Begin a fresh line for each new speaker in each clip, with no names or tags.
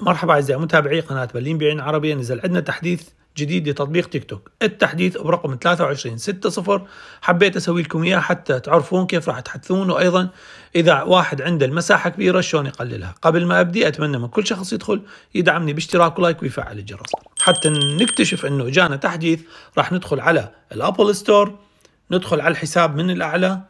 مرحبا اعزائي متابعي قناه بلين بعين عربيه نزل عندنا تحديث جديد لتطبيق تيك توك التحديث برقم 23 حبيت اسوي لكم اياه حتى تعرفون كيف راح تحدثون وايضا اذا واحد عنده المساحه كبيره شلون يقللها قبل ما ابدي اتمنى من كل شخص يدخل يدعمني باشتراك ولايك ويفعل الجرس حتى نكتشف انه جانا تحديث راح ندخل على الابل ستور ندخل على الحساب من الاعلى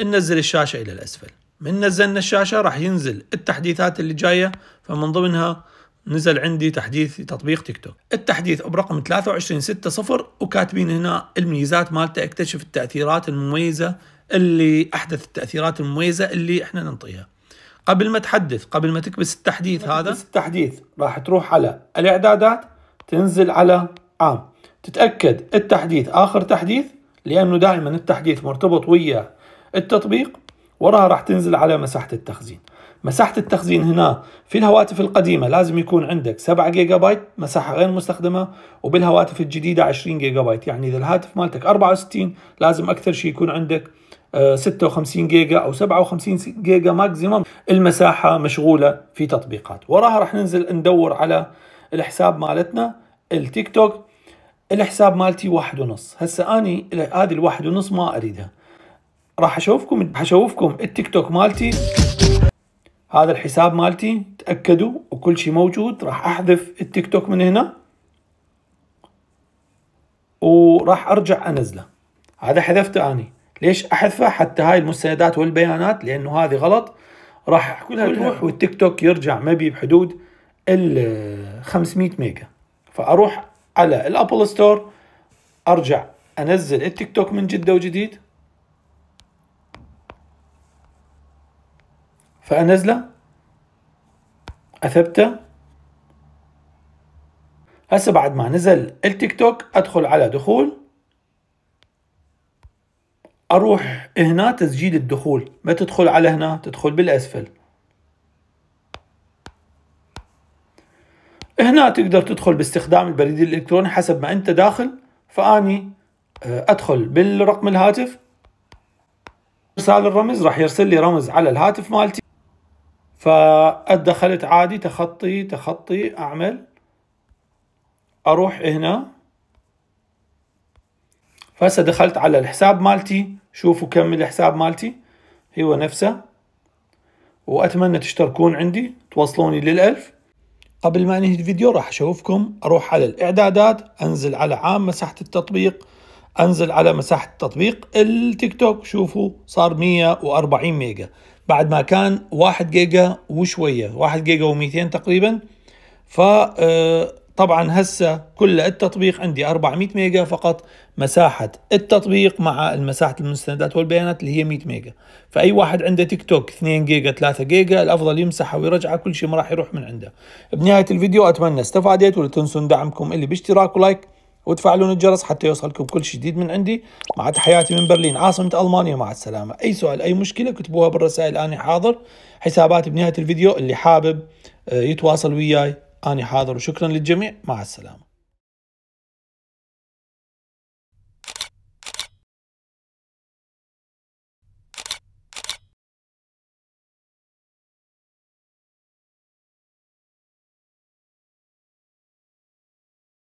ننزل الشاشه الى الاسفل من نزلنا الشاشه راح ينزل التحديثات اللي جايه فمن ضمنها نزل عندي تحديث تطبيق تيك توك التحديث برقم 2360 وكاتبين هنا الميزات مالته اكتشف التأثيرات المميزة اللي أحدث التأثيرات المميزة اللي احنا ننطيها قبل ما تحدث قبل ما تكبس التحديث ما هذا تكبس التحديث راح تروح على الإعدادات تنزل على عام تتأكد التحديث آخر تحديث لأنه دائما التحديث مرتبط ويا التطبيق وراها راح تنزل على مساحة التخزين مساحة التخزين هنا في الهواتف القديمة لازم يكون عندك 7 جيجا بايت مساحة غير مستخدمة وبالهواتف الجديدة 20 جيجا بايت يعني إذا الهاتف مالتك 64 لازم أكثر شيء يكون عندك 56 آه، جيجا أو 57 جيجا ماكزيموم المساحة مشغولة في تطبيقات وراها راح ننزل ندور على الحساب مالتنا التيك توك الحساب مالتي واحد ونص هسه اني هذه الواحد ونص ما اريدها راح اشوفكم حشوفكم التيك توك مالتي هذا الحساب مالتي تاكدوا وكل شيء موجود راح احذف التيك توك من هنا وراح ارجع انزله هذا حذفته اني ليش احذفه حتى هاي المستندات والبيانات لانه هذه غلط راح كلها تروح والتيك توك يرجع بي بحدود ال 500 ميجا فاروح على الابل ستور ارجع انزل التيك توك من جده وجديد فأنزل أثبته هسه بعد ما نزل التيك توك أدخل على دخول أروح هنا تسجيل الدخول ما تدخل على هنا تدخل بالأسفل هنا تقدر تدخل باستخدام البريد الإلكتروني حسب ما أنت داخل فأني آه، أدخل بالرقم الهاتف إرسال الرمز راح يرسل لي رمز على الهاتف مالتي فادخلت عادي تخطي تخطي أعمل أروح هنا فهسه دخلت على الحساب مالتي شوفوا كم الحساب مالتي هو نفسه وأتمنى تشتركون عندي توصلوني للألف قبل ما أنهي الفيديو راح أشوفكم أروح على الإعدادات أنزل على عام مساحة التطبيق انزل على مساحة تطبيق التيك توك شوفوا صار 140 ميجا بعد ما كان 1 جيجا وشوية 1 جيجا و200 تقريبا ف آه، طبعا هسه كل التطبيق عندي 400 ميجا فقط مساحة التطبيق مع مساحه المستندات والبيانات اللي هي 100 ميجا فأي واحد عنده تيك توك 2 جيجا 3 جيجا الأفضل يمسحها ويرجعها كل شيء ما راح يروح من عنده بنهاية الفيديو أتمنى استفاديت ولا تنسون دعمكم اللي باشتراك ولايك وتفعلون الجرس حتى يوصلكم كل جديد من عندي مع تحياتي من برلين عاصمة ألمانيا مع السلامة أي سؤال أي مشكلة كتبوها بالرسائل أنا حاضر حساباتي بنهاية الفيديو اللي حابب آه، يتواصل وياي أنا حاضر وشكرا للجميع مع السلامة